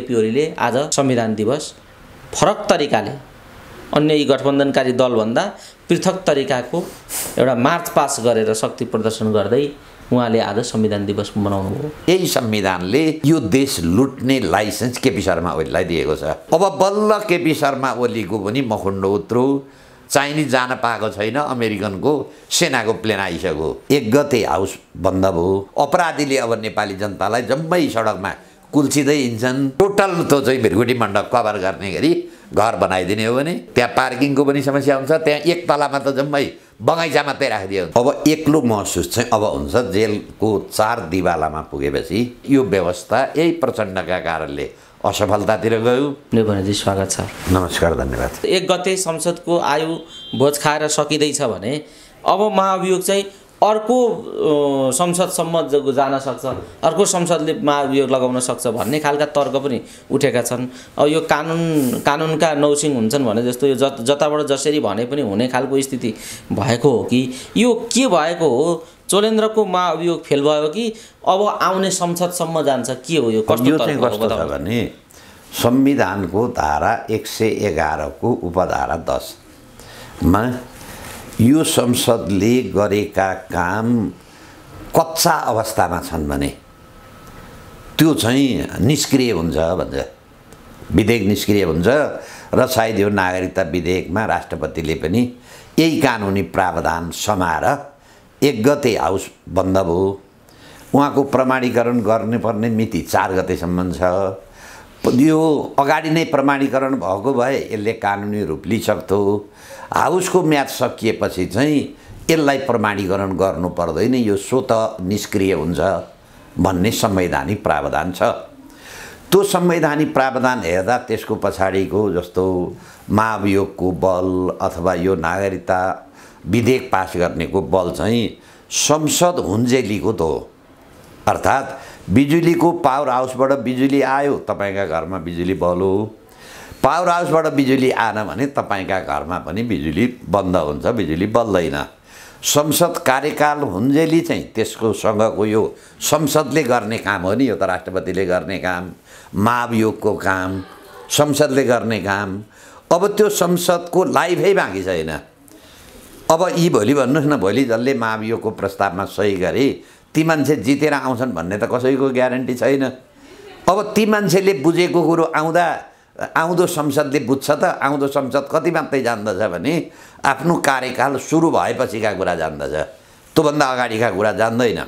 केपी ओलीले आज संविधान दिवस फरक तरिकाले अन्य यी गठबन्धनकारी दलभन्दा पृथक तरिकाको एउटा मार्च पास गरेर शक्ति प्रदर्शन गर्दै उहाँले आज संविधान दिवस मनाउनुभयो यही संविधानले यो देश लुट्ने लाइसेन्स केपी शर्मा ओलीलाई दिएको छ अब बल्ल केपी शर्मा ओलीको पनि मखुण्ड उत्रो चाइनिज जान पाएको छैन अमेरिकनको सेनाको प्लेन आइसक्यो एक गते हाउस बन्द भयो अपराधीले अब नेपाली जनतालाई जम्मै सडकमा कुल्छिँदै हिँड्छन् टोटल त चाहिँ भिरगुटी मण्डप कभर गर्ने गरी घर बनाइदिने हो भने त्यहाँ पार्किङको पनि समस्या हुन्छ त्यहाँ एक तलामा त जम्मै बगैँचा मात्रै राखिदियो अब एक्लो महसुस चाहिँ अब हुन्छ जेलको चार दिवालामा पुगेपछि यो व्यवस्था यही प्रचण्डका कारणले असफलतातिर गयो भनेपछि स्वागत छ नमस्कार धन्यवाद एक गते संसदको आयु भोज खाएर सकिँदैछ भने अब महाभियोग चाहिँ अर्को संसदसम्म जान सक्छ अर्को संसदले मा यो लगाउन सक्छ भन्ने खालका तर्क पनि उठेका छन् अब यो कानुन कानुनका नौसिङ हुन्छन् भने जस्तो यो जत जताबाट जसरी भने पनि हुने खालको स्थिति भएको हो कि यो के भएको हो चोलेन्द्रको महाअभियोग फेल भयो कि अब आउने संसदसम्म जान्छ के हो यो कस्तो चाहिँ भने संविधानको धारा एक सय एघारको उपधारा दसमा यो संसदले गरेका काम कच्चा अवस्थामा छन् भने त्यो चाहिँ निष्क्रिय हुन्छ भन्छ विधेयक निष्क्रिय हुन्छ र सायद यो नागरिकता विधेयकमा राष्ट्रपतिले पनि यही कानुनी प्रावधान समाएर एक गते हाउस बन्द भयो उहाँको प्रमाणीकरण गर्नुपर्ने मिति चार गतेसम्म छ यो अगाडि नै प्रमाणीकरण भएको भए यसले कानुनी रूप लिइसक्थ्यो हाउसको म्याच सकिएपछि चाहिँ यसलाई प्रमाणीकरण गर्नु पर्दैन यो स्वत निष्क्रिय हुन्छ भन्ने संवैधानिक प्रावधान छ त्यो संवैधानिक प्रावधान हेर्दा त्यसको पछाडिको जस्तो महाभियोगको बल अथवा यो नागरिकता विधेयक पास गर्नेको बल चाहिँ संसद हुन्जेलीको त हो अर्थात् बिजुलीको पावर हाउसबाट बिजुली आयो तपाईँका घरमा बिजुली बलो पावर हाउसबाट बिजुली आएन भने तपाईँका घरमा पनि बिजुली बन्द हुन्छ बिजुली बल्दैन संसद कार्यकाल हुन्जेली चाहिँ त्यसको सँगको यो संसदले गर्ने काम हो नि यो त राष्ट्रपतिले गर्ने काम महाभियोगको काम संसदले गर्ने काम अब त्यो संसदको लाइफै बाँकी छैन अब यी भोलि भन्नुहोस् न भोलि जसले महाभियोगको प्रस्तावमा सही गरे ती मान्छे जितेर आउँछन् भन्ने त कसैको ग्यारेन्टी छैन अब ती मान्छेले बुझेको कुरो आउँदा आउँदो संसदले बुझ्छ त आउँदो संसद कति मात्रै जान्दछ भने आफ्नो कार्यकाल सुरु भएपछिका कुरा जान्दछ त्योभन्दा अगाडिका कुरा जान्दैन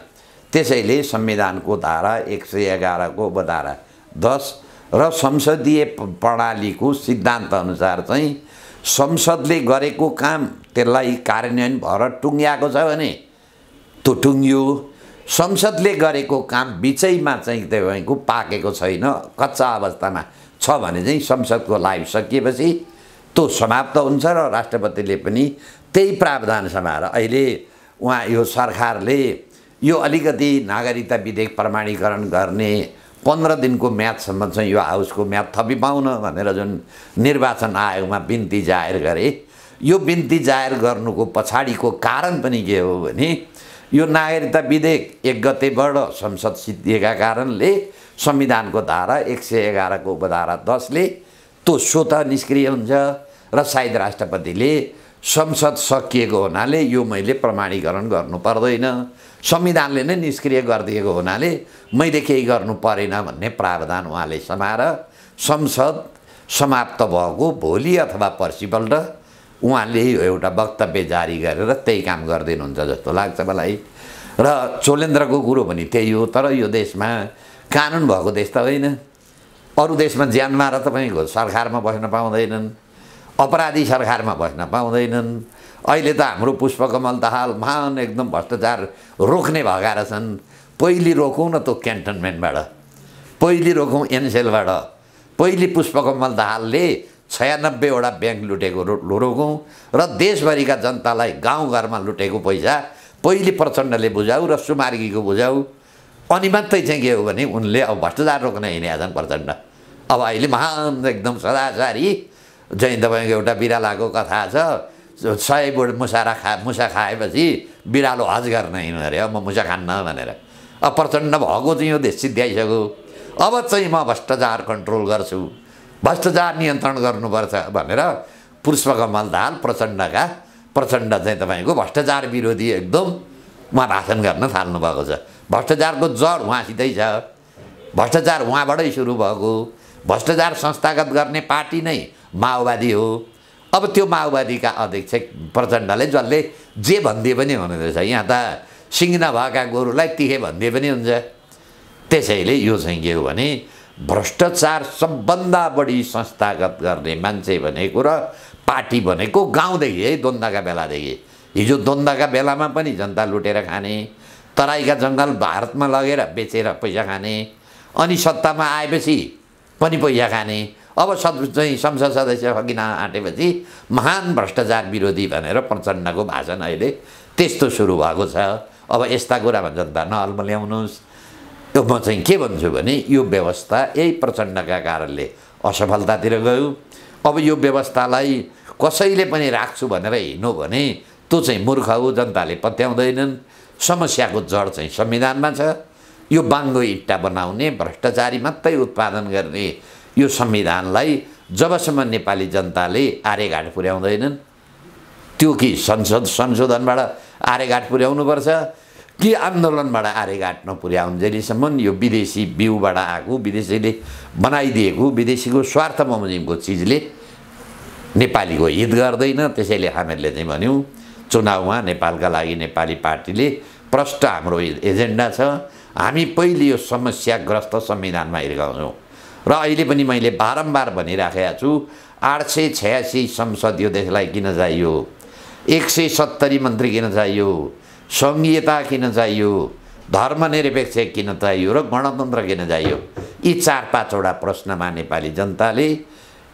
त्यसैले संविधानको धारा एक सय एघारको धारा दस र संसदीय प्रणालीको सिद्धान्तअनुसार चाहिँ संसदले गरेको काम त्यसलाई कार्यान्वयन भएर टुङ्ग्याएको छ भने त्यो टुङ्गियो संसदले गरेको काम बिचैमा चाहिँ तपाईँको पाकेको छैन कच्चा अवस्थामा छ भने चाहिँ संसदको लाइफ सकिएपछि त्यो समाप्त हुन्छ र राष्ट्रपतिले पनि त्यही प्रावधान समाएर अहिले उहाँ यो सरकारले यो अलिकति नागरिकता विधेयक प्रमाणीकरण गर्ने पन्ध्र दिनको म्याचसम्म चाहिँ यो हाउसको म्याच थपी पाउन भनेर जुन निर्वाचन आयोगमा बिन्ती जाहेर गरे यो बिन्ती जाहेर गर्नुको पछाडिको कारण पनि के हो भने यो नागरिकता विधेयक एक गतेबाट संसद सिद्धिएका कारणले संविधानको धारा एक सय एघारको उपधारा दसले त्यो स्वत निष्क्रिय हुन्छ र सायद राष्ट्रपतिले संसद सकिएको हुनाले यो मैले प्रमाणीकरण गर्नु पर्दैन संविधानले नै निष्क्रिय गरिदिएको हुनाले मैले केही गर्नु परेन भन्ने प्रावधान उहाँले समाएर संसद समाप्त भएको भोलि अथवा पर्सिपल्ट उहाँले एउटा वक्तव्य जारी गरेर त्यही काम गरिदिनुहुन्छ जस्तो लाग्छ मलाई र चोलेन्द्रको कुरो पनि त्यही हो तर यो देशमा कानुन भएको देश त होइन अरू देशमा ज्यान मार तपाईँको सरकारमा बस्न पाउँदैनन् अपराधी सरकारमा बस्न पाउँदैनन् अहिले त हाम्रो पुष्पकमल दाहाल महान एकदम भ्रष्टाचार रोक्ने भएका रहेछन् पहिले रोकौँ न त्यो क्यान्टोनमेन्टबाट पहिले रोकौँ एनसेलबाट पहिले पुष्पकमल दाहालले छयानब्बेवटा ब्याङ्क लुटेको रो रोकौँ र देशभरिका जनतालाई गाउँघरमा लुटेको पैसा पहिले प्रचण्डले बुझाऊ र सुमार्गीको बुझाऊ अनि मात्रै चाहिँ के हो भने उनले अब भ्रष्टाचार रोक्न हिँडेका छन् प्रचण्ड अब अहिले महान एकदम सदाचारी चाहिँ तपाईँको एउटा बिरालाको कथा छ सय बोट मुसारा खा मुसा खाएपछि बिरालो हज गर्न हिँड्नु अरे म मुसा खान्न भनेर अब प्रचण्ड भएको चाहिँ यो देश सिद्ध्याइसक्यो अब चाहिँ म भ्रष्टाचार कन्ट्रोल गर्छु भ्रष्टाचार नियन्त्रण गर्नुपर्छ भनेर पुष्पकमल दाल प्रचण्डका प्रचण्ड चाहिँ तपाईँको भ्रष्टाचार विरोधी एकदम उहाँ भाषण गर्न थाल्नुभएको छ भ्रष्टाचारको जर उहाँसितै छ भ्रष्टाचार उहाँबाटै सुरु भएको भ्रष्टाचार संस्थागत गर्ने पार्टी नै माओवादी हो अब त्यो माओवादीका अध्यक्ष प्रचण्डले जसले जे भनिदिए पनि हुने रहेछ यहाँ त सिङ्ग नभएका गोरुलाई तिखे भनिदिए पनि हुन्छ त्यसैले यो चाहिँ के हो भने भ्रष्टाचार सबभन्दा बढी संस्थागत गर्ने मान्छे भनेको र पार्टी भनेको गाउँदेखि है द्वन्द्वका बेलादेखि हिजो द्वन्द्वका बेलामा पनि जनता लुटेर खाने तराईका जङ्गल भारतमा लगेर बेचेर पैसा खाने अनि सत्तामा आएपछि पनि पैसा खाने अब सद चाहिँ संसद सदस्य फकिन आँटेपछि महान भ्रष्टाचार विरोधी भनेर प्रचण्डको भाषण अहिले त्यस्तो सुरु भएको छ अब यस्ता कुरामा जनता त ल्याउनुहोस् त्यो म चाहिँ के भन्छु भने यो व्यवस्था यही प्रचण्डका कारणले असफलतातिर गयो अब यो व्यवस्थालाई कसैले पनि राख्छु भनेर हिँड्नु भने त्यो चाहिँ मूर्ख हो जनताले पत्याउँदैनन् समस्याको जड चाहिँ संविधानमा छ यो बाङ्गो इट्टा बनाउने भ्रष्टाचारी मात्रै उत्पादन गर्ने यो संविधानलाई जबसम्म नेपाली जनताले आर्यघाट पुर्याउँदैनन् त्यो कि संसद संशोधनबाट आर्यघाट पुर्याउनुपर्छ कि आन्दोलनबाट आर्यघाट नपुर्याउन्जेलीसम्म यो विदेशी बिउबाट आएको विदेशीले बनाइदिएको विदेशीको स्वार्थ बमोजिमको चिजले नेपालीको हित गर्दैन त्यसैले हामीहरूले चाहिँ भन्यौँ चुनावमा नेपालका लागि नेपाली पार्टीले प्रष्ट हाम्रो एजेन्डा छ हामी पहिले यो समस्याग्रस्त संविधानमा हिर्काउँछौँ र अहिले पनि मैले बारम्बार भनिराखेका छु आठ सय छयासी संसद यो देशलाई किन चाहियो एक सय सत्तरी मन्त्री किन चाहियो सङ्घीयता किन चाहियो धर्मनिरपेक्ष किन चाहियो र गणतन्त्र किन चाहियो यी चार पाँचवटा प्रश्नमा नेपाली जनताले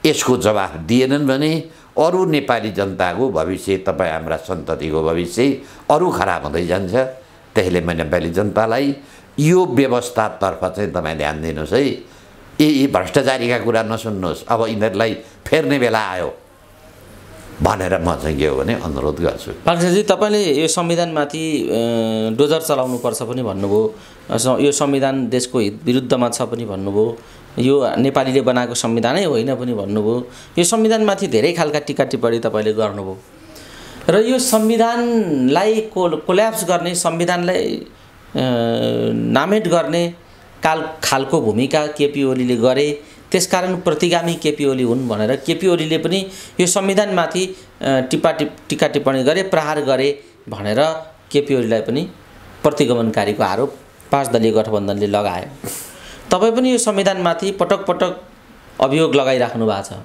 यसको जवाफ दिएनन् भने अरू नेपाली जनताको भविष्य तपाईँ हाम्रा सन्ततिको भविष्य अरू खराब हुँदै जान्छ त्यसले म नेपाली जनतालाई यो व्यवस्थातर्फ चाहिँ तपाईँ ध्यान दिनुहोस् है ए यी भ्रष्टाचारीका कुरा नसुन्नुहोस् अब यिनीहरूलाई फेर्ने बेला आयो भनेर म चाहिँ के हो भने अनुरोध गर्छु पालसाजी तपाईँले यो संविधानमाथि डोजर चलाउनुपर्छ पनि भन्नुभयो यो संविधान देशको हित विरुद्धमा छ पनि भन्नुभयो यो नेपालीले बनाएको संविधानै होइन पनि भन्नुभयो यो संविधानमाथि धेरै खालका टिका टिप्पणी तपाईँले गर्नुभयो र यो संविधानलाई को कोल्याप्स गर्ने संविधानलाई नामेट गर्ने काल खालको भूमिका केपी ओलीले गरे त्यसकारण प्रतिगामी केपी ओली हुन् भनेर केपी ओलीले पनि यो संविधानमाथि टिप्पा टिप टिका टिप्पणी गरे प्रहार गरे भनेर केपी ओलीलाई पनि प्रतिगमनकारीको आरोप पाँच दलीय गठबन्धनले लगायो तपाईँ पनि यो संविधानमाथि पटक पटक अभियोग लगाइराख्नु भएको छ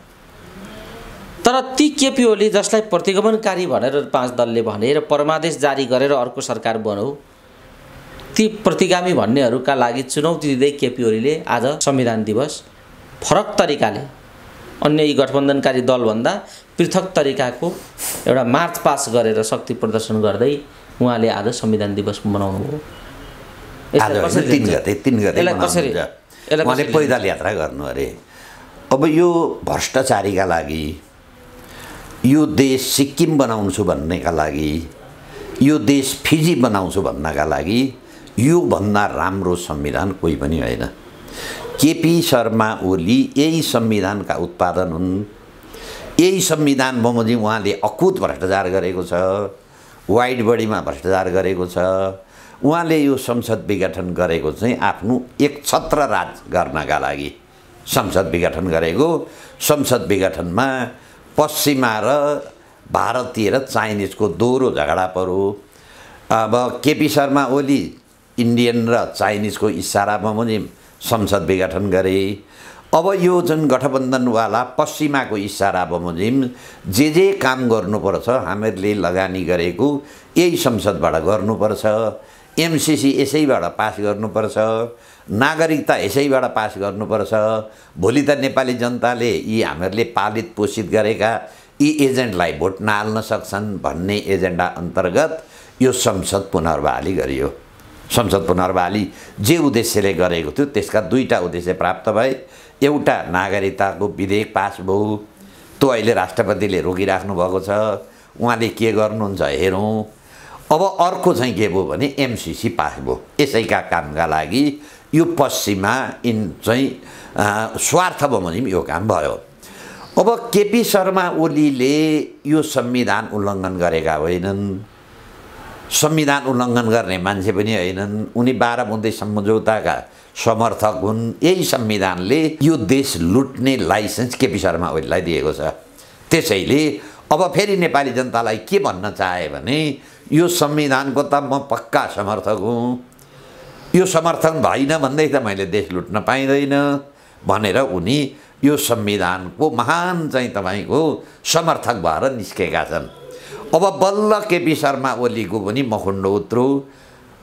तर ती केपी ओली जसलाई प्रतिगमनकारी भनेर पाँच दलले भने र परमादेश जारी गरेर अर्को सरकार बनाऊ ती प्रतिगामी भन्नेहरूका लागि चुनौती दिँदै केपी ओलीले आज संविधान दिवस फरक तरिकाले अन्य यी गठबन्धनकारी दलभन्दा पृथक तरिकाको एउटा मार्च पास गरेर शक्ति प्रदर्शन गर्दै उहाँले आज संविधान दिवस मनाउनुभयो यसलाई कसरी उहाँले पैदल यात्रा गर्नु अरे अब यो भ्रष्टाचारीका लागि यो देश सिक्किम बनाउँछु भन्नेका लागि यो देश फिजी बनाउँछु भन्नका लागि योभन्दा राम्रो संविधान कोही पनि होइन केपी शर्मा ओली यही संविधानका उत्पादन हुन् यही संविधान बमोजिम उहाँले अकुत भ्रष्टाचार गरेको छ वाइड बडीमा भ्रष्टाचार गरेको छ उहाँले यो संसद विघटन गरेको चाहिँ आफ्नो एक छत्र राज गर्नका लागि संसद विघटन गरेको संसद विघटनमा पश्चिमा र भारतीय र चाइनिजको दोहोरो झगडा पऱ्यो अब केपी शर्मा ओली इन्डियन र चाइनिजको इसारामा पनि संसद विघटन गरे अब यो जुन गठबन्धनवाला पश्चिमाको इसारा बमोजिम जे जे काम गर्नुपर्छ हामीहरूले लगानी गरेको यही संसदबाट गर्नुपर्छ एमसिसी यसैबाट पास गर्नुपर्छ नागरिकता यसैबाट पास गर्नुपर्छ भोलि त नेपाली जनताले यी हामीहरूले पालित पोषित गरेका यी एजेन्टलाई भोट नहाल्न सक्छन् भन्ने एजेन्डा अन्तर्गत यो संसद पुनर्बहाली गरियो संसद पुनर्बहाली जे उद्देश्यले गरेको थियो त्यसका दुईवटा उद्देश्य प्राप्त भए एउटा नागरिकताको विधेयक पास भयो त्यो अहिले राष्ट्रपतिले रोकिराख्नु भएको छ उहाँले के गर्नुहुन्छ हेरौँ अब अर्को चाहिँ के भयो भने एमसिसी पास भयो यसैका कामका लागि यो पश्चिममा इन चाहिँ स्वार्थ भने यो काम भयो अब केपी शर्मा ओलीले यो संविधान उल्लङ्घन गरेका होइनन् संविधान उल्लङ्घन गर्ने मान्छे पनि होइनन् उनी बाह्र बुँदै सम्झौताका समर्थक हुन् यही संविधानले यो देश लुट्ने लाइसेन्स केपी शर्मा ओलीलाई दिएको छ त्यसैले अब फेरि नेपाली जनतालाई के भन्न चाहे भने यो संविधानको त म पक्का समर्थक हुँ यो समर्थन भएन भन्दै त मैले देश लुट्न पाइँदैन भनेर उनी यो संविधानको महान चाहिँ तपाईँको समर्थक भएर निस्केका छन् अब बल्ल केपी शर्मा ओलीको पनि मखुण्ड उत्रो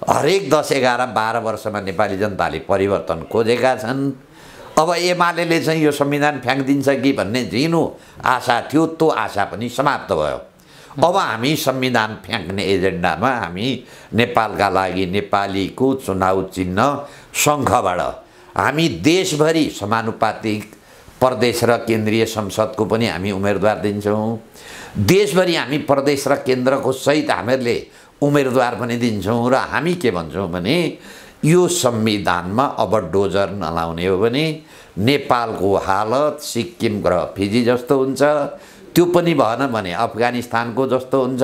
हरेक दस एघार बाह्र वर्षमा नेपाली जनताले परिवर्तन खोजेका छन् अब एमाले चाहिँ यो संविधान फ्याँकिदिन्छ कि भन्ने झिनो आशा थियो त्यो आशा पनि समाप्त भयो अब हामी संविधान फ्याँक्ने एजेन्डामा हामी नेपालका लागि नेपालीको चुनाव चिन्ह सङ्घबाट हामी देशभरि समानुपातिक प्रदेश र केन्द्रीय संसदको पनि हामी उम्मेदवार दिन्छौँ देशभरि हामी प्रदेश र केन्द्रको सहित हामीहरूले उम्मेदवार पनि दिन्छौँ र हामी के भन्छौँ भने यो संविधानमा अब डोजर नलाउने हो भने नेपालको हालत सिक्किम ग्रह फिजी जस्तो हुन्छ त्यो पनि भएन भने अफगानिस्तानको जस्तो हुन्छ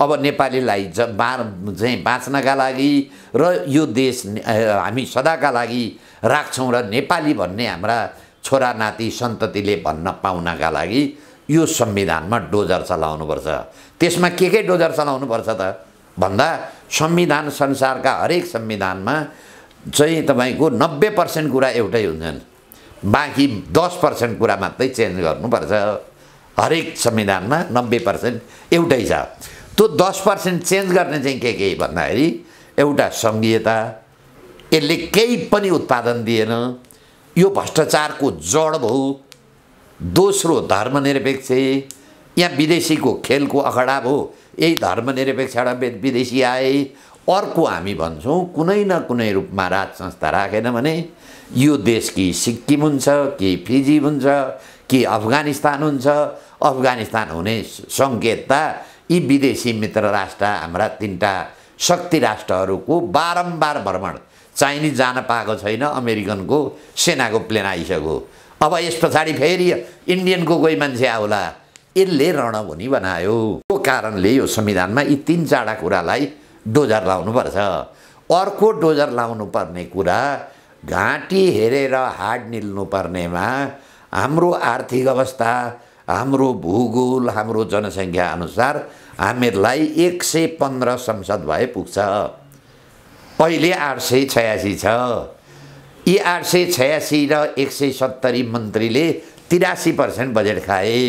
अब नेपालीलाई ज बा चाहिँ बाँच्नका लागि र यो देश हामी सदाका लागि राख्छौँ र नेपाली भन्ने हाम्रा छोरा नाति सन्ततिले भन्न पाउनका लागि यो संविधानमा डोजर चलाउनुपर्छ त्यसमा के के डोजर चलाउनुपर्छ त भन्दा संविधान संसारका हरेक संविधानमा चाहिँ तपाईँको नब्बे पर्सेन्ट कुरा एउटै हुन्छन् बाँकी दस पर्सेन्ट कुरा मात्रै चेन्ज गर्नुपर्छ हरेक संविधानमा नब्बे पर्सेन्ट एउटै छ त्यो दस पर्सेन्ट चेन्ज गर्ने चाहिँ के के भन्दाखेरि एउटा सङ्घीयता यसले केही पनि उत्पादन दिएन यो भ्रष्टाचारको जड भयो दोस्रो धर्मनिरपेक्ष यहाँ विदेशीको खेलको अखडा भयो यही धर्मनिरपेक्षबाट विदेशी आए अर्को हामी भन्छौँ कुनै न कुनै रूपमा राज संस्था राखेन भने यो देश कि सिक्किम हुन्छ कि फिजी हुन्छ कि अफगानिस्तान हुन्छ अफगानिस्तान हुने सङ्केतता यी विदेशी मित्र राष्ट्र हाम्रा तिनवटा शक्ति राष्ट्रहरूको बारम्बार भ्रमण चाइनिज जान पाएको छैन अमेरिकनको सेनाको प्लेन आइसक्यो अब यस पछाडि फेरि इन्डियनको कोही मान्छे आउला यसले रणभूमि बनायो त्यो कारणले यो संविधानमा यी तिन चारवटा कुरालाई डोजर लाउनुपर्छ अर्को डोजर लाउनु पर्ने कुरा घाँटी हेरेर हाड निल्नुपर्नेमा हाम्रो आर्थिक अवस्था हाम्रो भूगोल हाम्रो जनसङ्ख्या अनुसार हामीहरूलाई एक सय पन्ध्र संसद भए पुग्छ अहिले आठ सय छयासी छ यी आठ सय छयासी र एक सय सत्तरी मन्त्रीले तिरासी पर्सेन्ट बजेट खाए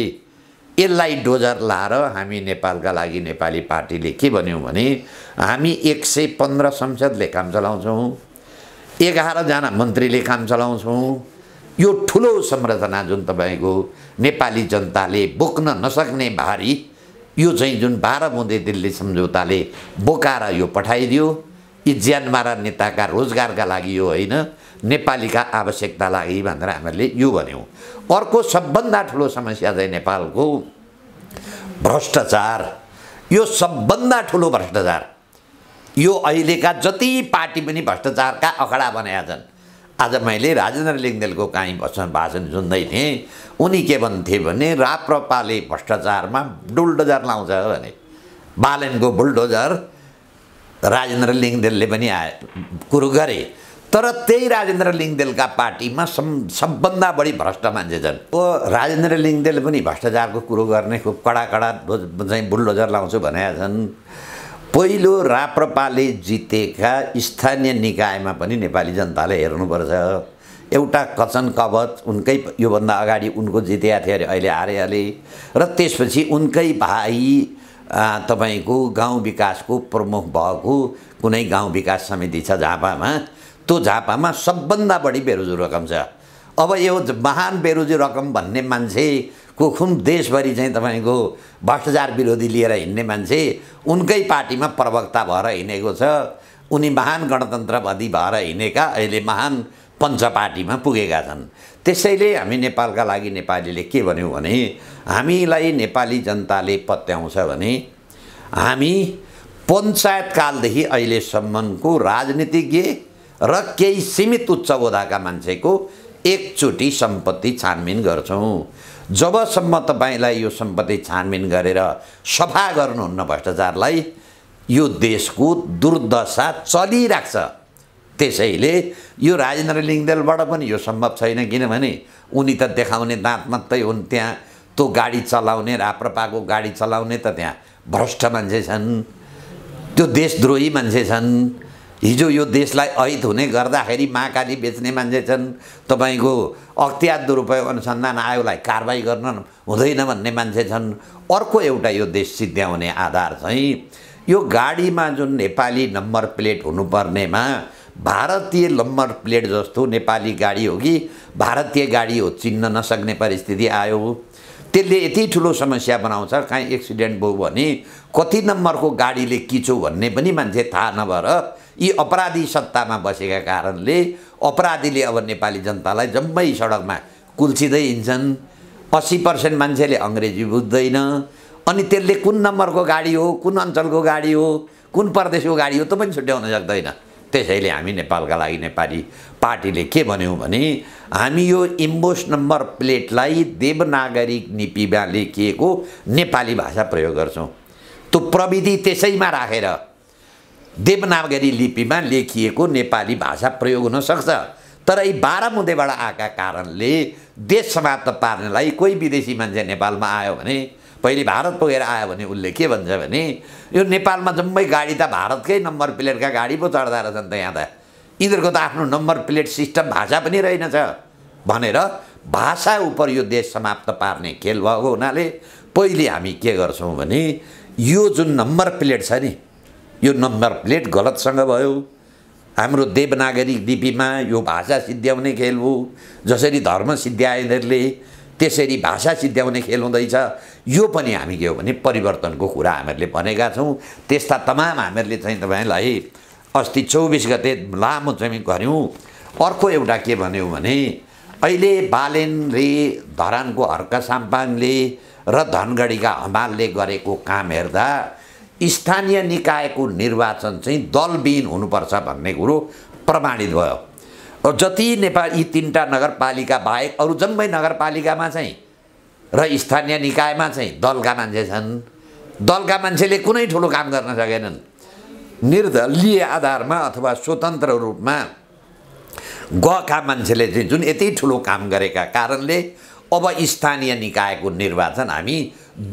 यसलाई डोजर लाएर हामी नेपालका लागि नेपाली पार्टीले के भन्यौँ भने हामी एक सय पन्ध्र संसदले काम चलाउँछौँ एघारजना मन्त्रीले काम चलाउँछौँ यो ठुलो संरचना जुन तपाईँको नेपाली जनताले बोक्न नसक्ने भारी यो चाहिँ जुन बाह्र बुँदे दिल्ली सम्झौताले बोकाएर यो पठाइदियो यी ज्यान मारा नेताका रोजगारका लागि यो होइन नेपालीका आवश्यकता लागि भनेर हामीहरूले यो भन्यौँ अर्को सबभन्दा ठुलो समस्या चाहिँ नेपालको भ्रष्टाचार यो सबभन्दा ठुलो भ्रष्टाचार यो अहिलेका जति पार्टी पनि भ्रष्टाचारका अखडा बनाएका छन् आज मैले राजेन्द्र लिङ्गदेलको काहीँ भाषण भाषण सुन्दै थिएँ उनी के भन्थे भने राप्रपाले भ्रष्टाचारमा बुलडोजर लाउँछ भने बालनको बुलडोजर राजेन्द्र लिङ्गदेलले पनि आए कुरो गरे तर त्यही राजेन्द्र लिङ्गदेलका पार्टीमा सम् सबभन्दा बढी भ्रष्ट मान्छे छन् ओ राजेन्द्र लिङ्गदेल पनि भ्रष्टाचारको कुरो गर्ने खुब कडा कडा चाहिँ बुल्डोजर लाउँछु भनेका छन् पहिलो राप्रपाले जितेका स्थानीय निकायमा पनि नेपाली जनताले हेर्नुपर्छ एउटा कचन कवच उनकै योभन्दा अगाडि उनको जितेका थियो अरे अहिले आर्यले र त्यसपछि उनकै भाइ तपाईँको गाउँ विकासको प्रमुख भएको कुनै गाउँ विकास समिति छ झापामा त्यो झापामा सबभन्दा बढी बेरोजी रकम छ अब यो महान बेरोजी रकम भन्ने मान्छे को खुन देशभरि चाहिँ तपाईँको भ्रष्टाचार विरोधी लिएर हिँड्ने मान्छे उनकै पार्टीमा प्रवक्ता भएर हिँडेको छ उनी महान गणतन्त्रवादी भएर हिँडेका अहिले महान पञ्च पार्टीमा पुगेका छन् त्यसैले हामी नेपालका लागि नेपालीले के भन्यौँ भने हामीलाई नेपाली जनताले पत्याउँछ भने हामी पञ्चायत कालदेखि अहिलेसम्मको राजनीतिज्ञ र केही सीमित उच्च ओधाका मान्छेको एकचोटि सम्पत्ति छानबिन गर्छौँ जबसम्म तपाईँलाई यो सम्पत्ति छानबिन गरेर सफा गर्नुहुन्न भ्रष्टाचारलाई यो देशको दुर्दशा चलिरहेको छ त्यसैले यो राजेन्द्र लिङ्गदेलबाट पनि यो सम्भव छैन किनभने उनी त देखाउने दाँत मात्रै हुन् त्यहाँ त्यो गाडी चलाउने राप्रपाको गाडी चलाउने त त्यहाँ भ्रष्ट मान्छे छन् त्यो देशद्रोही मान्छे छन् हिजो यो देशलाई अहित हुने गर्दाखेरि महाकाली बेच्ने मान्छे छन् तपाईँको अख्तियार दुरुपयोग अनुसन्धान आयोगलाई कारवाही गर्न हुँदैन भन्ने मान्छे छन् अर्को एउटा यो देश सिद्ध्याउने आधार चाहिँ यो गाडीमा जुन नेपाली नम्बर प्लेट हुनुपर्नेमा भारतीय नम्बर प्लेट जस्तो नेपाली गाडी हो कि भारतीय गाडी हो चिन्न नसक्ने परिस्थिति आयो त्यसले यति ठुलो समस्या बनाउँछ कहीँ एक्सिडेन्ट भयो भने कति नम्बरको गाडीले किचो भन्ने पनि मान्छे थाहा नभएर यी अपराधी सत्तामा बसेका कारणले अपराधीले अब नेपाली जनतालाई जम्मै सडकमा कुल्छिँदै हिँड्छन् अस्सी पर्सेन्ट मान्छेले अङ्ग्रेजी बुझ्दैन अनि त्यसले कुन नम्बरको गाडी हो कुन अञ्चलको गाडी हो कुन प्रदेशको गाडी हो त्यो पनि छुट्याउन सक्दैन त्यसैले हामी नेपालका लागि नेपाली पार्टीले के भन्यौँ भने हामी यो इम्बोस नम्बर प्लेटलाई देवनागरिक लिपिमा लेखिएको नेपाली भाषा प्रयोग गर्छौँ त्यो प्रविधि त्यसैमा राखेर देवनागरी लिपिमा लेखिएको नेपाली भाषा प्रयोग हुनसक्छ तर यी बाह्र मुद्देबाट आएका कारणले देश समाप्त पार्नेलाई कोही विदेशी मान्छे नेपालमा आयो भने पहिले भारत पुगेर आयो भने उसले के भन्छ भने यो नेपालमा जम्मै गाडी त भारतकै नम्बर प्लेटका गाडी पो चढ्दा रहेछन् त यहाँ त यिनीहरूको त आफ्नो नम्बर प्लेट सिस्टम भाषा पनि रहेनछ भनेर भाषा उप यो देश समाप्त पार्ने खेल भएको हुनाले पहिले हामी के गर्छौँ भने यो जुन नम्बर प्लेट छ नि यो नम्बर प्लेट गलतसँग भयो हाम्रो देवनागरी लिपिमा यो भाषा सिद्ध्याउने खेल हो जसरी धर्म सिद्ध्याए यिनीहरूले त्यसरी भाषा सिद्ध्याउने खेल हुँदैछ यो पनि हामी के हो भने परिवर्तनको कुरा हामीहरूले भनेका छौँ त्यस्ता तमाम हामीहरूले चाहिँ तपाईँलाई अस्ति चौबिस गते लामो चाहिँ गऱ्यौँ अर्को एउटा के भन्यौँ भने अहिले बालेनले धरानको हर्क साम्पाङले र धनगढीका हमालले गरेको काम हेर्दा स्थानीय निकायको निर्वाचन चाहिँ दलविहीन हुनुपर्छ भन्ने कुरो प्रमाणित भयो र जति नेपाल यी तिनवटा नगरपालिका बाहेक अरू जम्मै नगरपालिकामा चाहिँ र स्थानीय निकायमा चाहिँ दलका मान्छे छन् दलका मान्छेले कुनै ठुलो काम गर्न सकेनन् निर्दलीय आधारमा अथवा स्वतन्त्र रूपमा गका मान्छेले चाहिँ जुन यति ठुलो काम गरेका कारणले अब स्थानीय निकायको निर्वाचन हामी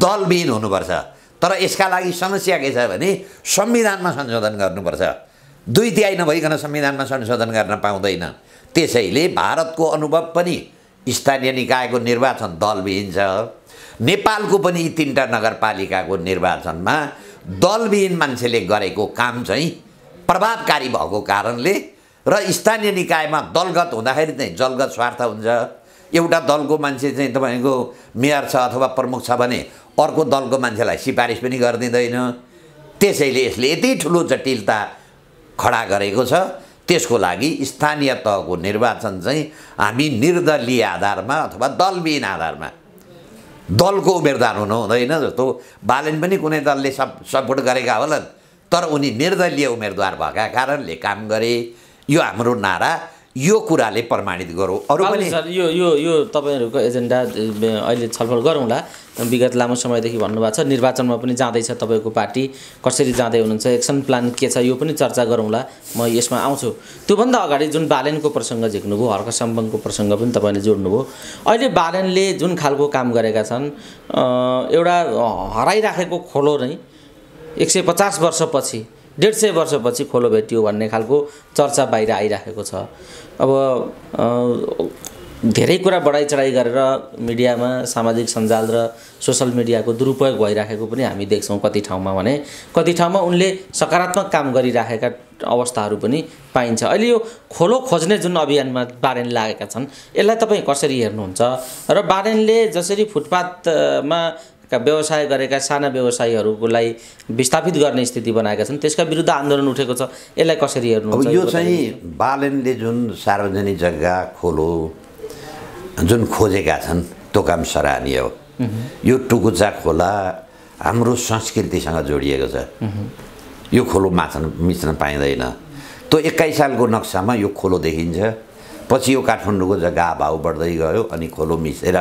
दलविहीन हुनुपर्छ तर यसका लागि समस्या के छ भने संविधानमा संशोधन गर्नुपर्छ दुई तिहाई नभइकन संविधानमा संशोधन गर्न पाउँदैन त्यसैले भारतको अनुभव पनि स्थानीय निकायको निर्वाचन दलविहीन छ नेपालको पनि यी तिनवटा नगरपालिकाको निर्वाचनमा दलविहीन मान्छेले गरेको काम चाहिँ प्रभावकारी भएको कारणले र स्थानीय निकायमा दलगत हुँदाखेरि चाहिँ जलगत स्वार्थ हुन्छ एउटा दलको मान्छे चाहिँ तपाईँको मेयर छ अथवा प्रमुख छ भने अर्को दलको मान्छेलाई सिफारिस पनि गरिदिँदैन त्यसैले यसले यति ठुलो जटिलता खडा गरेको छ त्यसको लागि स्थानीय तहको निर्वाचन चाहिँ हामी निर्दलीय आधारमा अथवा दलविहीन आधारमा दलको उम्मेदवार हुनु हुँदैन जस्तो बालन पनि कुनै दलले सप सपोर्ट गरेका होलान् तर उनी निर्दलीय उम्मेदवार भएका कारणले काम गरे यो हाम्रो नारा यो कुराले प्रमाणित गरौँ अरू पनि यो यो यो तपाईँहरूको एजेन्डा अहिले छलफल गरौँला विगत लामो समयदेखि भन्नुभएको छ निर्वाचनमा पनि जाँदैछ तपाईँको पार्टी कसरी जाँदै हुनुहुन्छ एक्सन प्लान के छ यो पनि चर्चा गरौँला म यसमा आउँछु त्योभन्दा अगाडि जुन बालनको प्रसङ्ग झिक्नुभयो हर्क सम्बन्धको प्रसङ्ग पनि तपाईँले जोड्नुभयो अहिले बालनले जुन खालको काम गरेका छन् एउटा हराइराखेको खोलो नै एक सय पचास वर्षपछि डेढ सय वर्षपछि खोलो भेटियो भन्ने खालको चर्चा बाहिर आइराखेको छ अब धेरै कुरा बढाइ चढाइ गरेर मिडियामा सामाजिक सञ्जाल र सोसल मिडियाको दुरुपयोग भइराखेको पनि हामी देख्छौँ कति ठाउँमा भने कति ठाउँमा उनले सकारात्मक काम गरिराखेका अवस्थाहरू पनि पाइन्छ अहिले यो खोलो खोज्ने जुन अभियानमा बारेन लागेका छन् यसलाई तपाईँ कसरी हेर्नुहुन्छ र बारेनले जसरी फुटपाथमा व्यवसाय गरेका साना व्यवसायीहरूलाई विस्थापित गर्ने स्थिति बनाएका छन् त्यसका विरुद्ध आन्दोलन उठेको छ यसलाई कसरी हेर्नु यो चाहिँ बालनले जुन सार्वजनिक जग्गा खोलो जुन खोजेका छन् त्यो काम सराहनीय हो यो टुकुचा खोला हाम्रो संस्कृतिसँग जोडिएको छ यो खोलो माछन मिच्न पाइँदैन त्यो एक्काइस सालको नक्सामा यो खोलो देखिन्छ पछि यो काठमाडौँको जग्गा भाउ बढ्दै गयो अनि खोलो मिसेर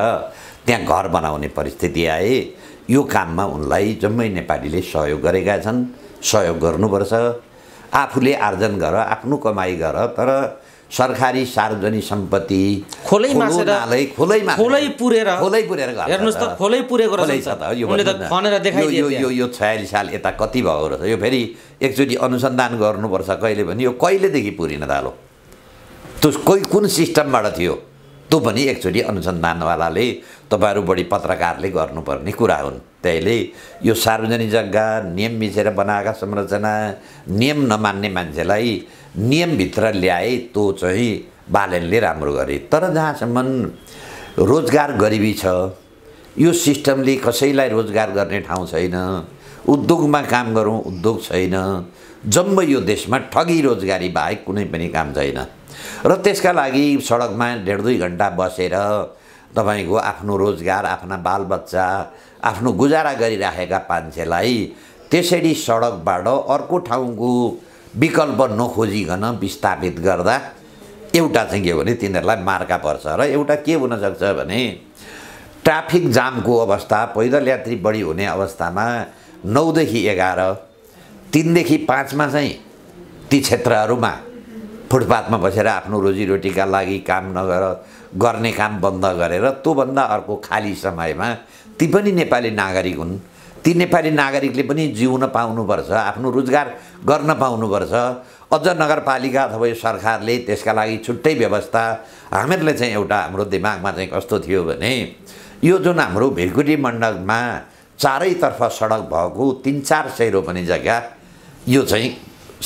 त्यहाँ घर बनाउने परिस्थिति आए यो काममा उनलाई जम्मै नेपालीले सहयोग गरेका छन् सहयोग गर्नुपर्छ आफूले आर्जन गर आफ्नो कमाइ गर तर सरकारी सार्वजनिक सम्पत्ति खोलै खोलै पुरेर खोलै पुरेर हेर्नुहोस् त खोलै पुरेको रहेछ यो यो यो छयालिस साल यता कति भएको रहेछ यो फेरि एकचोटि अनुसन्धान गर्नुपर्छ कहिले पनि यो कहिलेदेखि पुरिन थालो त्यो कोही कुन सिस्टमबाट थियो त्यो पनि एकचोटि अनुसन्धानवालाले तपाईँहरू बढी पत्रकारले गर्नुपर्ने कुरा हुन् त्यहीले यो सार्वजनिक जग्गा नियम मिचेर बनाएका संरचना नियम नमान्ने मान्छेलाई नियमभित्र ल्याए त्यो चाहिँ बालनले राम्रो गरे तर जहाँसम्म रोजगार गरिबी छ यो सिस्टमले कसैलाई रोजगार गर्ने ठाउँ छैन उद्योगमा काम गरौँ उद्योग छैन जम्मै यो देशमा ठगी रोजगारी बाहेक कुनै पनि काम छैन र त्यसका लागि सडकमा डेढ दुई घन्टा बसेर तपाईँको आफ्नो रोजगार आफ्ना बालबच्चा आफ्नो गुजारा गरिराखेका मान्छेलाई त्यसरी सडकबाट अर्को ठाउँको विकल्प नखोजिकन विस्थापित गर्दा एउटा चाहिँ के भने तिनीहरूलाई मार्का पर्छ र एउटा के हुनसक्छ भने ट्राफिक जामको अवस्था पैदल यात्री बढी हुने अवस्थामा नौदेखि एघार तिनदेखि पाँचमा चाहिँ ती क्षेत्रहरूमा फुटपाथमा बसेर आफ्नो रोजीरोटीका लागि काम नगर गर्ने काम बन्द गरेर त्योभन्दा अर्को खाली समयमा ती पनि नेपाली नागरिक हुन् ती नेपाली नागरिकले पनि जिउन पाउनुपर्छ आफ्नो रोजगार गर्न पाउनुपर्छ अझ नगरपालिका अथवा यो सरकारले त्यसका लागि छुट्टै व्यवस्था हामीहरूले चाहिँ एउटा हाम्रो दिमागमा चाहिँ कस्तो थियो भने यो जुन हाम्रो भिरकुटी मण्डलमा चारैतर्फ सडक भएको तिन चार सय पनि जग्गा यो चाहिँ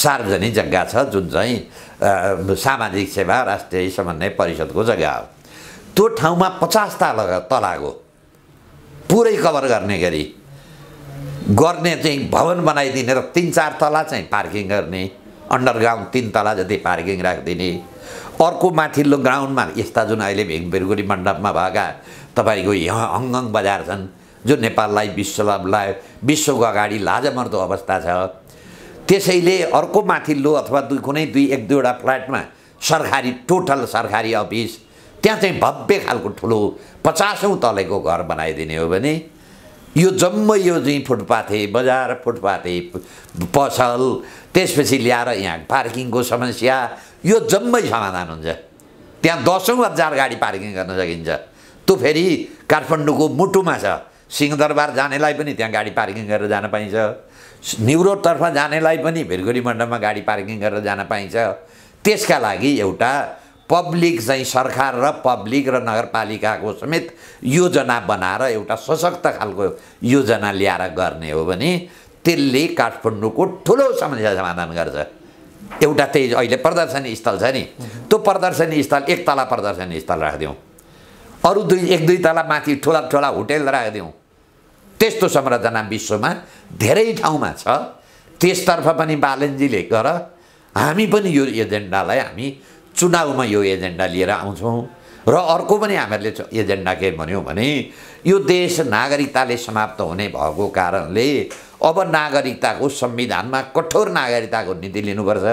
सार्वजनिक जग्गा छ जुन चाहिँ सामाजिक सेवा राष्ट्रिय समन्वय परिषदको जग्गा हो त्यो ठाउँमा पचास तला तलाको पुरै कभर गर्ने गरी गर्ने चाहिँ भवन बनाइदिने र तिन चार तला चाहिँ पार्किङ गर्ने अन्डरग्राउन्ड तिन तला जति पार्किङ राखिदिने अर्को माथिल्लो ग्राउन्डमा यस्ता जुन अहिले भेगबेरगुडी मण्डपमा भएका तपाईँको यहाँ हङहङ बजार छन् जो नेपाललाई विश्वलाई विश्वको अगाडि लाजमर्दो अवस्था छ त्यसैले अर्को माथिल्लो अथवा दुई कुनै दुई एक दुईवटा फ्ल्याटमा सरकारी टोटल सरकारी अफिस त्यहाँ चाहिँ भव्य खालको ठुलो पचासौँ तलेको घर बनाइदिने हो भने यो जम्मै यो चाहिँ फुटपाथे बजार फुटपाथे पसल त्यसपछि ल्याएर यहाँ पार्किङको समस्या यो जम्मै समाधान हुन्छ त्यहाँ दसौँ हजार गाडी पार्किङ गर्न सकिन्छ त्यो फेरि काठमाडौँको मुटुमा छ सिंहदरबार जानेलाई पनि त्यहाँ गाडी पार्किङ गरेर जान पाइन्छ निरोडतर्फ जानेलाई पनि भिरगुडी मण्डलमा गाडी पार्किङ गरेर जान पाइन्छ त्यसका लागि एउटा पब्लिक चाहिँ सरकार र पब्लिक र नगरपालिकाको समेत योजना बनाएर एउटा सशक्त खालको योजना ल्याएर गर्ने हो भने त्यसले काठमाडौँको ठुलो समस्या समाधान गर्छ एउटा त्यही अहिले प्रदर्शनी स्थल छ नि त्यो प्रदर्शनी स्थल एक तला प्रदर्शनी स्थल राखिदिउँ अरू दुई एक दुई तला माथि ठुला ठुला होटेल राखिदिउँ त्यस्तो संरचना विश्वमा धेरै ठाउँमा छ त्यसतर्फ पनि बालनजीले गर हामी पनि यो एजेन्डालाई हामी चुनावमा यो एजेन्डा लिएर आउँछौँ र अर्को पनि हामीहरूले एजेन्डा के भन्यौँ भने यो देश नागरिकताले समाप्त हुने भएको कारणले अब नागरिकताको संविधानमा कठोर नागरिकताको नीति लिनुपर्छ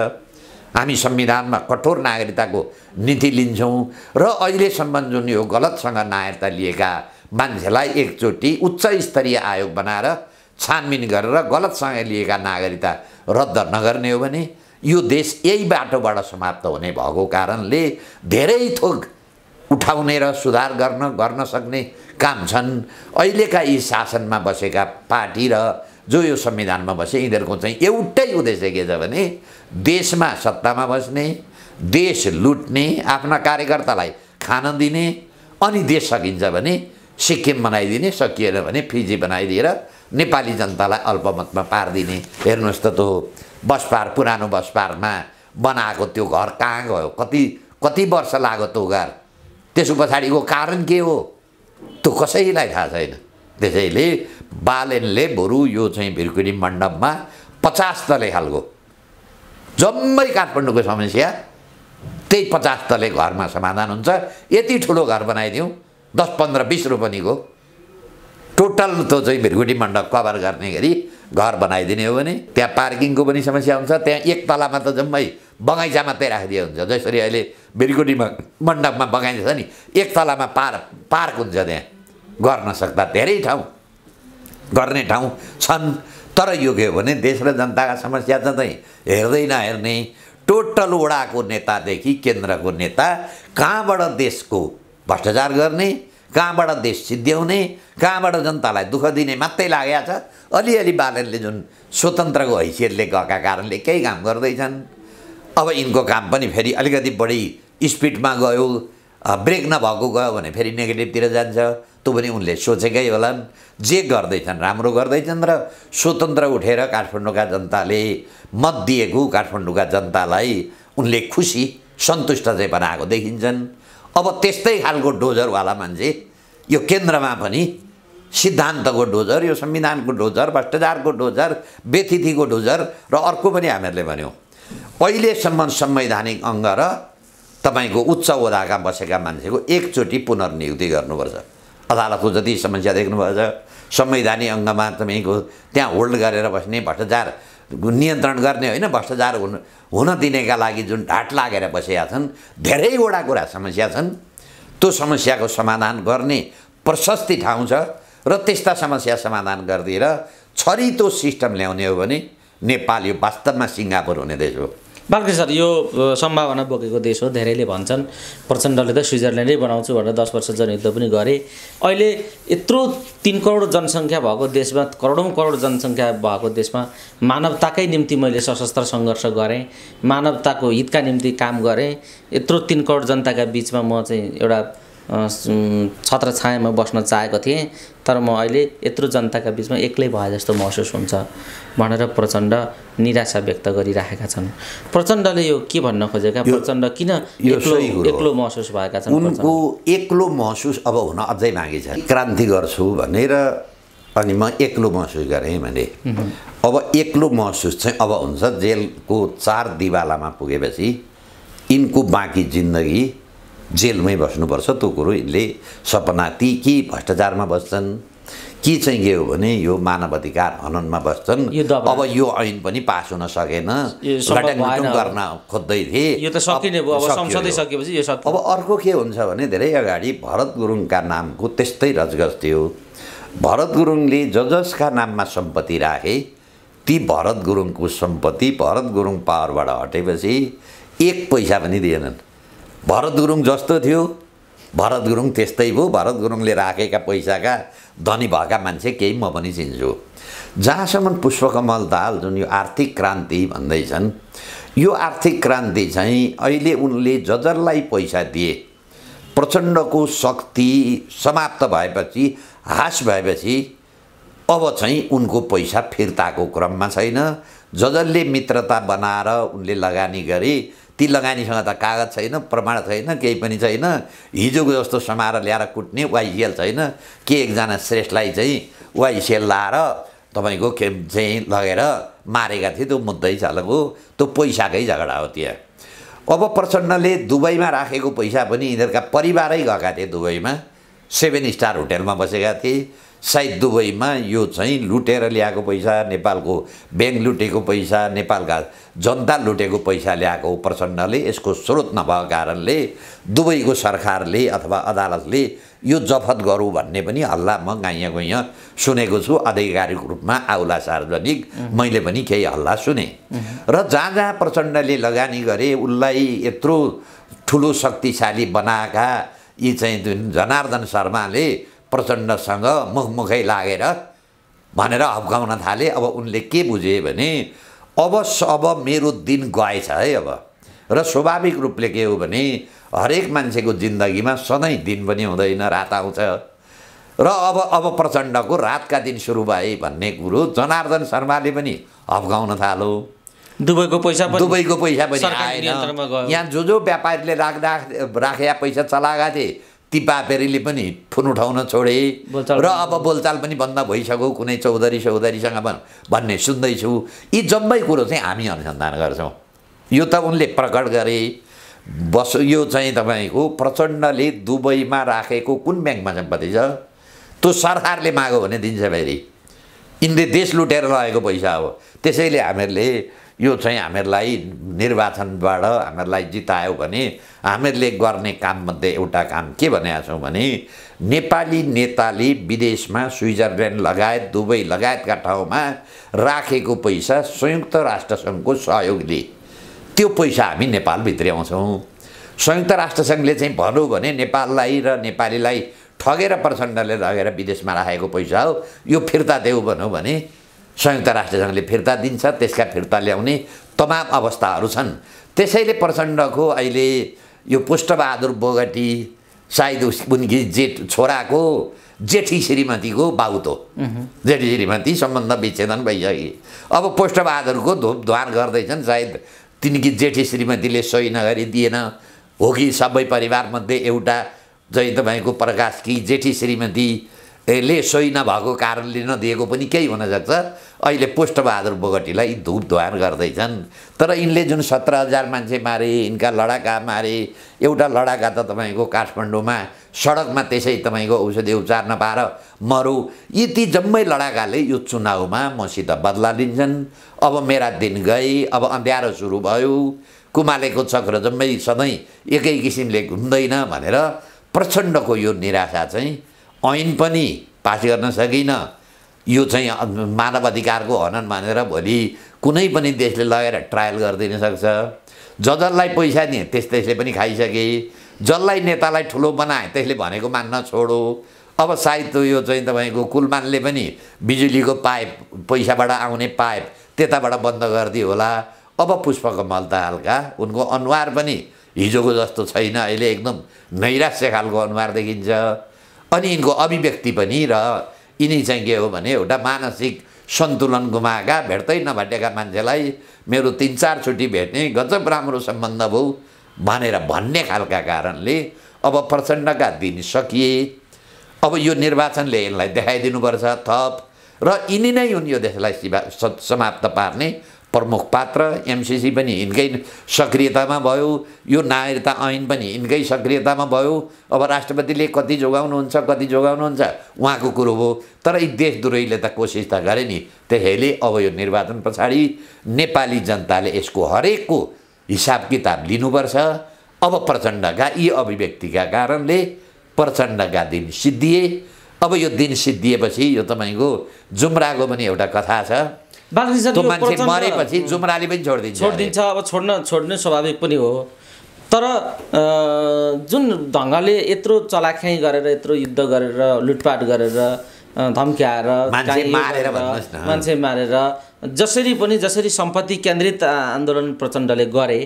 हामी संविधानमा कठोर नागरिकताको नीति लिन्छौँ र अहिलेसम्म जुन यो गलतसँग नागरिकता लिएका मान्छेलाई एकचोटि उच्च स्तरीय आयोग बनाएर छानबिन गरेर गलतसँग लिएका नागरिकता रद्द नगर्ने हो भने यो देश यही बाटोबाट समाप्त हुने भएको कारणले धेरै थोक उठाउने र सुधार गर्न गर्न सक्ने काम छन् अहिलेका यी शासनमा बसेका पार्टी र जो यो संविधानमा बसे यिनीहरूको चाहिँ एउटै उद्देश्य के छ भने देशमा सत्तामा बस्ने देश लुट्ने आफ्ना कार्यकर्तालाई खान दिने अनि देश सकिन्छ भने सिक्किम बनाइदिने सकिएन भने फिजी बनाइदिएर नेपाली जनतालाई अल्पमतमा पारिदिने हेर्नुहोस् त त्यो बसपार पुरानो बसपारमा बनाएको त्यो घर कहाँ गयो कति कति वर्ष लाग्यो त्यो घर त्यसो पछाडिको कारण के हो त्यो कसैलाई थाहा छैन त्यसैले बालेनले बरु यो चाहिँ भिरकुनी मण्डपमा पचास तले खालको जम्मै काठमाडौँको समस्या त्यही पचास तले घरमा समाधान हुन्छ यति ठुलो घर बनाइदिउँ दस पन्ध्र बिस रोपनीको टोटल त चाहिँ भिरगुडी मण्डप कभर गर्ने गरी घर बनाइदिने हो भने त्यहाँ पार्किङको पनि समस्या हुन्छ त्यहाँ एक तलामा त जम्मै बगैँचा मात्रै राखिदिए हुन्छ जसरी अहिले बिरकुटीमा मण्डपमा बगैँचा नि एक तलामा पार पार्क हुन्छ त्यहाँ गर्न सक्दा धेरै ठाउँ गर्ने ठाउँ छन् तर यो के हो भने देश र जनताका समस्या चाहिँ हेर्दै नहेर्ने टोटल वडाको नेतादेखि केन्द्रको नेता कहाँबाट देशको भ्रष्टाचार गर्ने कहाँबाट देश सिद्ध्याउने कहाँबाट जनतालाई दुःख दिने मात्रै लागेको छ अलिअलि बालनले जुन स्वतन्त्रको हैसियतले गएका कारणले केही काम गर्दैछन् अब यिनको काम पनि फेरि अलिकति बढी स्पिडमा गयो ब्रेक नभएको गयो भने फेरि नेगेटिभतिर जान्छ त्यो पनि उनले सोचेकै होलान् जे गर्दैछन् राम्रो गर्दैछन् र स्वतन्त्र उठेर काठमाडौँका जनताले मत दिएको काठमाडौँका जनतालाई उनले खुसी सन्तुष्ट चाहिँ बनाएको देखिन्छन् अब त्यस्तै खालको डोजरवाला मान्छे यो केन्द्रमा पनि सिद्धान्तको डोजर यो संविधानको डोजर भ्रष्टाचारको डोजर व्यतिथिको डोजर र अर्को पनि हामीहरूले भन्यौँ अहिलेसम्म संवैधानिक अङ्ग र तपाईँको उच्च ओदाका बसेका मान्छेको एकचोटि पुनर्नियुक्ति गर्नुपर्छ अदालतको जति समस्या देख्नुपर्छ संवैधानिक अङ्गमा तपाईँको त्यहाँ होल्ड गरेर बस्ने भ्रष्टाचार नियन्त्रण गर्ने होइन भ्रष्टाचार हुन हुन दिनेका लागि जुन ढाट लागेर बसेका छन् धेरैवटा कुरा समस्या छन् त्यो समस्याको समाधान गर्ने प्रशस्ति ठाउँ छ र त्यस्ता समस्या समाधान गरिदिएर छरितो सिस्टम ल्याउने हो भने नेपाल यो वास्तवमा सिङ्गापुर हुने देश हो बालकृष्ण सर यो सम्भावना बोकेको देश हो धेरैले भन्छन् प्रचण्डले त स्विजरल्यान्डै बनाउँछु भनेर दस वर्ष जनयुद्ध पनि गरे अहिले यत्रो तिन करोड जनसङ्ख्या भएको देशमा करोडौँ करोड जनसङ्ख्या भएको देशमा मानवताकै निम्ति मैले सशस्त्र सङ्घर्ष गरेँ मानवताको हितका निम्ति काम गरेँ यत्रो तिन करोड जनताका बिचमा म चाहिँ एउटा छत्र छायामा बस्न चाहेको थिएँ तर म अहिले यत्रो जनताका बिचमा एक्लै भए जस्तो महसुस हुन्छ भनेर प्रचण्ड निराशा व्यक्त गरिराखेका छन् प्रचण्डले यो के भन्न खोजेका प्रचण्ड किन एक्लो एक्लो महसुस भएका छन् उनको एक्लो महसुस अब हुन अझै मागे छ क्रान्ति गर्छु भनेर अनि म एक्लो महसुस गरेँ भने अब एक्लो महसुस चाहिँ अब हुन्छ जेलको चार दिवालामा पुगेपछि यिनको बाँकी जिन्दगी जेलमै बस्नुपर्छ त्यो कुरो यसले सपना ती कि भ्रष्टाचारमा बस्छन् के चाहिँ के हो भने यो मानव अधिकार हननमा बस्छन् अब यो ऐन पनि पास हुन सकेन गर्न खोज्दै थिए यो त सकिने भयो अब संसदै सकेपछि यो अब अर्को के हुन्छ भने धेरै अगाडि भरत गुरुङका नामको त्यस्तै रजगज थियो भरत गुरुङले ज जसका नाममा सम्पत्ति राखे ती भरत गुरुङको सम्पत्ति भरत गुरुङ पावरबाट हटेपछि एक पैसा पनि दिएनन् भरत गुरुङ जस्तो थियो भरत गुरुङ त्यस्तै भयो भरत गुरुङले राखेका पैसाका धनी भएका मान्छे केही म पनि चिन्छु जहाँसम्म पुष्पकमल दाल जुन यो आर्थिक क्रान्ति भन्दैछन् यो आर्थिक क्रान्ति चाहिँ अहिले उनले जजरलाई पैसा दिए प्रचण्डको शक्ति समाप्त भएपछि हास भएपछि अब चाहिँ उनको पैसा फिर्ताको क्रममा छैन जजरले मित्रता बनाएर उनले लगानी गरे ती लगानीसँग त कागज छैन प्रमाण छैन केही पनि छैन हिजोको जस्तो समाएर ल्याएर कुट्ने वाइसिएल छैन के एकजना श्रेष्ठलाई चाहिँ वाइसिएल लाएर तपाईँको के चाहिँ लगेर मारेका थिए त्यो मुद्दै झलको त्यो पैसाकै झगडा हो त्यहाँ अब प्रचण्डले दुबईमा राखेको पैसा पनि यिनीहरूका परिवारै गएका थिए दुबईमा सेभेन स्टार होटेलमा बसेका थिए सायद दुबईमा यो चाहिँ लुटेर ल्याएको पैसा नेपालको ब्याङ्क लुटेको पैसा नेपालका जनता लुटेको पैसा ल्याएको प्रचण्डले यसको स्रोत नभएको कारणले दुबईको सरकारले अथवा अदालतले यो जफत गरौँ भन्ने पनि हल्ला म गाइयाँ गुइयाँ सुनेको छु आधिकारिक रूपमा आउला सार्वजनिक मैले पनि केही हल्ला सुने र जहाँ जहाँ प्रचण्डले लगानी गरे उसलाई यत्रो ठुलो शक्तिशाली बनाएका यी चाहिँ जुन जनार्दन शर्माले प्रचण्डसँग मुखमुखै लागेर भनेर हप्काउन थाले अब उनले के बुझे भने अब अब मेरो दिन गएछ है अब र स्वाभाविक रूपले के हो भने हरेक मान्छेको जिन्दगीमा सधैँ दिन पनि हुँदैन रात आउँछ र अब अब प्रचण्डको रातका दिन सुरु भए भन्ने कुरो जनार्दन शर्माले पनि हप्काउन थालो दुबईको पैसा दुबईको पैसा पनि आएन यहाँ जो जो व्यापारीले राख्दा राखेका पैसा चलाएका थिए ती बापेरीले पनि फुन उठाउन छोडे र अब बोलचाल पनि बन्द भइसक्यो कुनै चौधरी चौधरीसँग भन्ने सुन्दैछु यी जम्मै कुरो चाहिँ हामी अनुसन्धान गर्छौँ यो त उनले प्रकट गरे बस यो चाहिँ तपाईँको प्रचण्डले दुबईमा राखेको कुन ब्याङ्कमा सम्पत्ति छ त्यो सरकारले माग्यो भने दिन्छ फेरि यिनले देश लुटेर लगेको पैसा हो त्यसैले हामीहरूले यो चाहिँ हामीहरूलाई निर्वाचनबाट हामीहरूलाई जितायो भने हामीहरूले गर्ने काममध्ये एउटा काम के भनेका छौँ भने नेपाली नेताले विदेशमा स्विजरल्यान्ड लगायत दुबई लगायतका ठाउँमा राखेको पैसा संयुक्त राष्ट्रसङ्घको सहयोगले त्यो पैसा हामी नेपाल आउँछौँ संयुक्त राष्ट्रसङ्घले चाहिँ भनौँ भने नेपाललाई र नेपालीलाई ठगेर प्रचण्डले लगेर विदेशमा राखेको पैसा हो यो फिर्ता देऊ भनौँ भने संयुक्त राष्ट्रसङ्घले फिर्ता दिन्छ त्यसका फिर्ता ल्याउने तमाम अवस्थाहरू छन् त्यसैले प्रचण्डको अहिले यो पुष्टबहादुर बोगटी सायद उनकी जेठ छोराको जेठी श्रीमतीको बाहुत हो जेठी श्रीमती सम्बन्ध विच्छेदन भइसके अब धुप धुपधुवार गर्दैछन् सायद तिनकी जेठी श्रीमतीले सही नगरी दिएन हो कि सबै परिवारमध्ये एउटा जहीँ तपाईँको कि जेठी श्रीमती ले सोही नभएको कारणले नदिएको पनि केही हुनसक्छ अहिले पोष्टबहादुर बोगटीलाई धुप धुवान गर्दैछन् तर यिनले जुन सत्र हजार मान्छे मारे यिनका लडाका मारे एउटा लडाका त तपाईँको काठमाडौँमा सडकमा त्यसै तपाईँको औषधि उपचार नपाएर मरु यति ती जम्मै लडाकाले यो चुनावमा मसित बदला लिन्छन् अब मेरा दिन गए अब अँध्यारो सुरु भयो कुमालेको चक्र जम्मै सधैँ एकै किसिमले घुम्दैन भनेर प्रचण्डको यो निराशा चाहिँ ऐन पनि पास गर्न सकिनँ यो चाहिँ मानव अधिकारको हनन मानेर भोलि कुनै पनि देशले लगेर ट्रायल गरिदिन सक्छ ज जसलाई पैसा दिए त्यस त्यसले पनि खाइसके जसलाई नेतालाई ठुलो बनाए त्यसले भनेको मान्न छोडो अब सायद यो चाहिँ तपाईँको कुलमानले पनि बिजुलीको पाइप पैसाबाट आउने पाइप त्यताबाट बन्द गरिदियो होला अब पुष्पकमल दाहालका उनको अनुहार पनि हिजोको जस्तो छैन अहिले एकदम नैराश्य खालको अनुहार देखिन्छ अनि यिनको अभिव्यक्ति पनि र यिनी चाहिँ के हो भने एउटा मानसिक सन्तुलन गुमाएका भेट्दै नभेटेका मान्छेलाई मेरो तिन चारचोटि भेट्ने गजब राम्रो सम्बन्ध भयो भनेर भन्ने खालका कारणले अब प्रचण्डका दिन सकिए अब यो निर्वाचनले यिनलाई देखाइदिनुपर्छ थप र यिनी नै हुन् यो देशलाई समाप्त पार्ने प्रमुख पात्र एमसिसी पनि यिनकै सक्रियतामा भयो यो नागरिकता ऐन पनि यिनकै सक्रियतामा भयो अब राष्ट्रपतिले कति जोगाउनुहुन्छ कति जोगाउनुहुन्छ उहाँको कुरो हो तर यी देश दुरैले त कोसिस त गरे नि त्यसैले अब यो निर्वाचन पछाडि नेपाली जनताले यसको हरेकको हिसाब किताब लिनुपर्छ अब प्रचण्डका यी अभिव्यक्तिका कारणले प्रचण्डका दिन सिद्धिए अब यो दिन सिद्धिएपछि यो तपाईँको जुम्राको पनि एउटा कथा छ मान्छे मरेपछि जुमराले पनि छोडिदिन्छ छोडिदिन्छ अब छोड्न छोड्नु स्वाभाविक पनि हो तर जुन ढङ्गले यत्रो चलाख्याइ गरेर यत्रो युद्ध गरेर लुटपाट गरेर धम्क्याएर मान्छे मारेर जसरी पनि जसरी सम्पत्ति केन्द्रित आन्दोलन प्रचण्डले गरे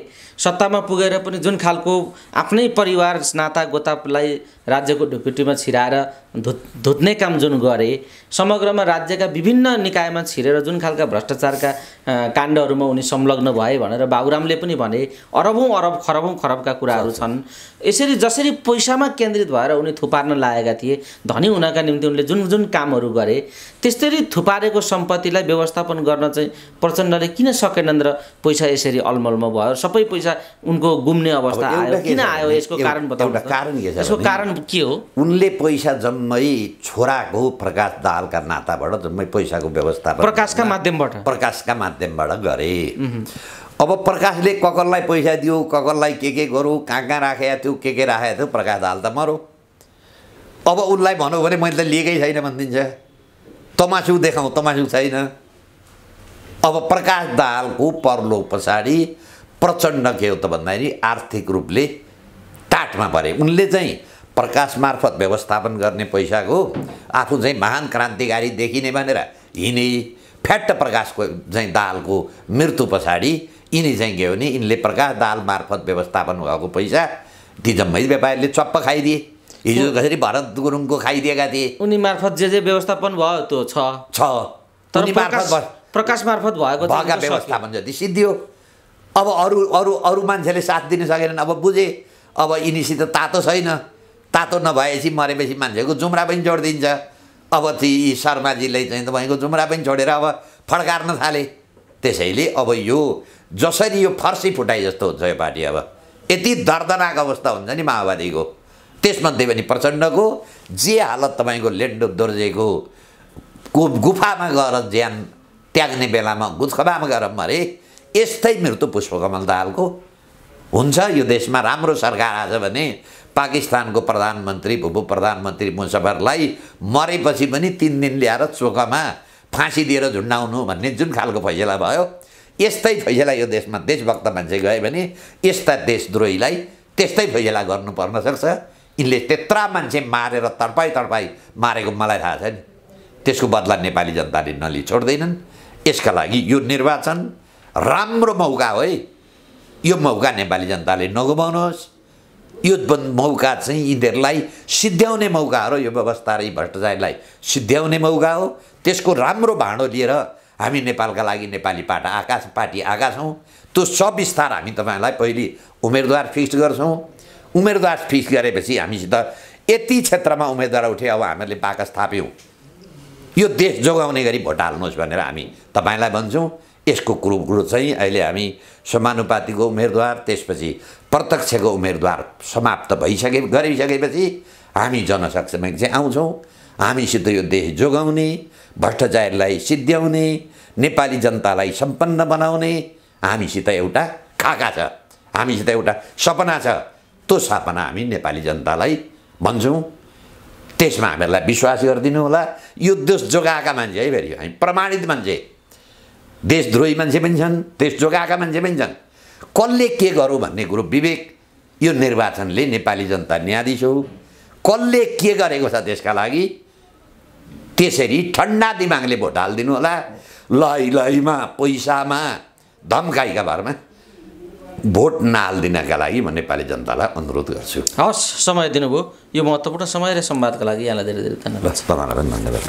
सत्तामा पुगेर पनि जुन खालको आफ्नै परिवार नाता गोतालाई राज्यको ढुकुटीमा छिराएर धु धुत्ने काम जुन गरे समग्रमा राज्यका विभिन्न निकायमा छिरेर जुन खालका भ्रष्टाचारका काण्डहरूमा उनी संलग्न भए भनेर बाबुरामले पनि भने अरबौँ अरब खरबौँ खरबका कुराहरू छन् यसरी जसरी पैसामा केन्द्रित भएर उनी थुपार्न लागेका थिए धनी हुनका निम्ति उनले जुन जुन कामहरू गरे त्यसरी थुपारेको सम्पत्तिलाई व्यवस्थापन गर्न चाहिँ प्रचण्डले किन सकेनन् र पैसा यसरी अलमलमा भयो सबै पैसा उनको गुम्ने अवस्था आयो किन आयो यसको कारण बताउनु कारण के हो उनले पैसा जम्मा जम्मै छोराको प्रकाश दालका नाताबाट जम्मै पैसाको व्यवस्था प्रकाशका माध्यमबाट प्रकाशका माध्यमबाट गरे अब प्रकाशले ककललाई पैसा दियो ककललाई के के गरौँ कहाँ कहाँ राखेको थियो के के राखेको थियो प्रकाश दाल त मरो अब उनलाई भनौँ भने मैले त लिएकै छैन भनिदिन्छ तमासु देखाउँ तमासु छैन अब प्रकाश दाहालको पर्लो पछाडि प्रचण्ड के हो त भन्दाखेरि आर्थिक रूपले टाटमा परे उनले चाहिँ प्रकाश मार्फत व्यवस्थापन गर्ने पैसाको आफू चाहिँ महान क्रान्तिकारी देखिने भनेर हिँडे फ्याट्ट प्रकाशको चाहिँ दालको मृत्यु पछाडि यिनी चाहिँ के हो भने यिनले प्रकाश दाल मार्फत व्यवस्थापन भएको पैसा ती जम्मै व्यापारीले चप्प खाइदिए हिजो कसरी भरत गुरुङको खाइदिएका थिए उनी मार्फत जे जे व्यवस्थापन भयो त्यो छ छ तर प्रकाश प्रकाश मार्फत भएको व्यवस्थापन जति सिद्धियो अब अरू अरू अरू मान्छेले साथ दिन सकेनन् अब बुझे अब यिनीसित तातो छैन तातो नभएपछि मरेपछि मान्छेको जुम्रा पनि जोडिदिन्छ अब ती शर्माजीले चाहिँ तपाईँको जुम्रा पनि छोडेर अब फड्कार्न थाले त्यसैले अब यो जसरी यो फर्सी फुटाइ जस्तो हुन्छ यो पार्टी अब यति दर्दनाक अवस्था हुन्छ नि माओवादीको त्यसमध्ये पनि प्रचण्डको जे हालत तपाईँको लेन्डो दोर्जेको गु गुफामा गएर ज्यान त्याग्ने बेलामा गुथखबामा गएर मरे यस्तै मृत्यु पुष्पकमल दाहालको हुन्छ यो देशमा राम्रो सरकार आएछ भने पाकिस्तानको प्रधानमन्त्री भूप प्रधानमन्त्री मुसफरलाई मरेपछि पनि तिन दिन ल्याएर चोकमा फाँसी दिएर झुन्डाउनु भन्ने जुन खालको फैसला भयो यस्तै फैसला यो देशमा देशभक्त मान्छे गए भने यस्ता देशद्रोहीलाई त्यस्तै फैसला गर्नु सक्छ यिनले त्यत्रा मान्छे मारेर तडपाई तडपाई मारेको मलाई थाहा छ नि त्यसको बदला नेपाली जनताले नलि छोड्दैनन् यसका लागि यो निर्वाचन राम्रो मौका हो है यो मौका नेपाली जनताले नगुमाउनुहोस् यो मौका चाहिँ यिनीहरूलाई सिद्ध्याउने मौका हो र यो व्यवस्था भ्रष्टाचारीलाई सिद्ध्याउने मौका हो त्यसको राम्रो भाँडो लिएर हामी नेपालका लागि नेपाली पाटा आकाश पार्टी आएका छौँ त्यो सविस्तार हामी तपाईँलाई पहिले उम्मेदवार फिक्स गर्छौँ उम्मेदवार फिक्स गरेपछि हामीसित यति क्षेत्रमा उम्मेदवार उठे अब हामीहरूले बाका स्थाप्यौँ यो देश जोगाउने गरी भोट हाल्नुहोस् भनेर हामी तपाईँलाई भन्छौँ यसको कुरो कुरो चाहिँ अहिले हामी समानुपातिको उम्मेदवार त्यसपछि प्रत्यक्षको उम्मेदवार समाप्त भइसके गरिसकेपछि हामी जनसक्षमै चाहिँ आउँछौँ हामीसित यो देश जोगाउने भ्रष्टाचारलाई सिद्ध्याउने नेपाली जनतालाई सम्पन्न बनाउने हामीसित एउटा खाका छ हामीसित एउटा सपना छ त्यो सपना हामी नेपाली जनतालाई भन्छौँ त्यसमा हामीहरूलाई विश्वास गरिदिनु होला यो देश जोगाएका मान्छे है फेरि हामी प्रमाणित मान्छे देशद्रोही मान्छे पनि छन् देश जोगाएका मान्छे पनि छन् कसले के गरौँ भन्ने कुरो विवेक यो निर्वाचनले नेपाली जनता न्यायाधीश हो कसले के गरेको छ देशका लागि त्यसरी ठन्डा दिमागले भोट हालिदिनु होला लै लैमा पैसामा धम्काइका भरमा भोट नहालिदिनका लागि म नेपाली जनतालाई अनुरोध गर्छु हवस् समय दिनुभयो यो महत्त्वपूर्ण समय र संवादका लागि यहाँलाई धेरै धेरै धन्यवाद तपाईँलाई पनि धन्यवाद